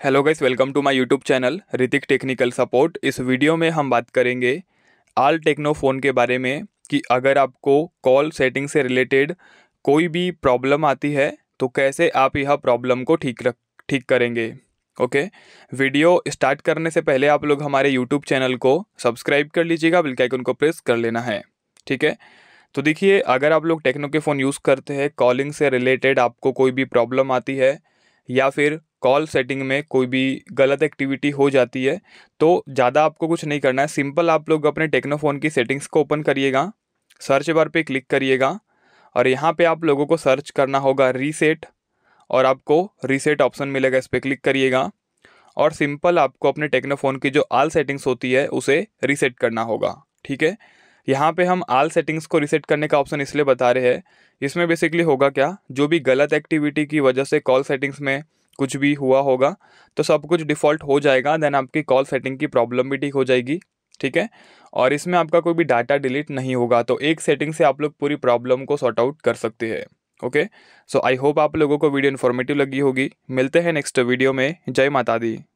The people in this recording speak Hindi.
hello guys welcome to my YouTube channel Hritik technical support इस वीडियो में हम बात करेंगे आल टेक्नो फ़ोन के बारे में कि अगर आपको कॉल सेटिंग से रिलेटेड कोई भी प्रॉब्लम आती है तो कैसे आप यह प्रॉब्लम को ठीक रख ठीक करेंगे ओके वीडियो स्टार्ट करने से पहले आप लोग हमारे यूट्यूब चैनल को सब्सक्राइब कर लीजिएगा बिल्कुल आइकन को प्रेस कर लेना है ठीक है तो देखिए अगर आप लोग टेक्नो के फ़ोन यूज़ करते हैं कॉलिंग से रिलेटेड आपको कोई भी प्रॉब्लम आती है या फिर कॉल सेटिंग में कोई भी गलत एक्टिविटी हो जाती है तो ज़्यादा आपको कुछ नहीं करना है सिंपल आप लोग अपने टेक्नोफोन की सेटिंग्स को ओपन करिएगा सर्च बार पे क्लिक करिएगा और यहाँ पे आप लोगों को सर्च करना होगा रीसेट और आपको रीसेट ऑप्शन मिलेगा इस पर क्लिक करिएगा और सिंपल आपको अपने टेक्नोफोन की जो आल सेटिंग्स होती है उसे रीसेट करना होगा ठीक है यहाँ पे हम आल सेटिंग्स को रीसेट करने का ऑप्शन इसलिए बता रहे हैं इसमें बेसिकली होगा क्या जो भी गलत एक्टिविटी की वजह से कॉल सेटिंग्स में कुछ भी हुआ होगा तो सब कुछ डिफ़ॉल्ट हो जाएगा देन आपकी कॉल सेटिंग की प्रॉब्लम भी ठीक हो जाएगी ठीक है और इसमें आपका कोई भी डाटा डिलीट नहीं होगा तो एक सेटिंग से आप लोग पूरी प्रॉब्लम को सॉर्ट आउट कर सकते हैं ओके सो आई होप आप लोगों को वीडियो इन्फॉर्मेटिव लगी होगी मिलते हैं नेक्स्ट वीडियो में जय माता दी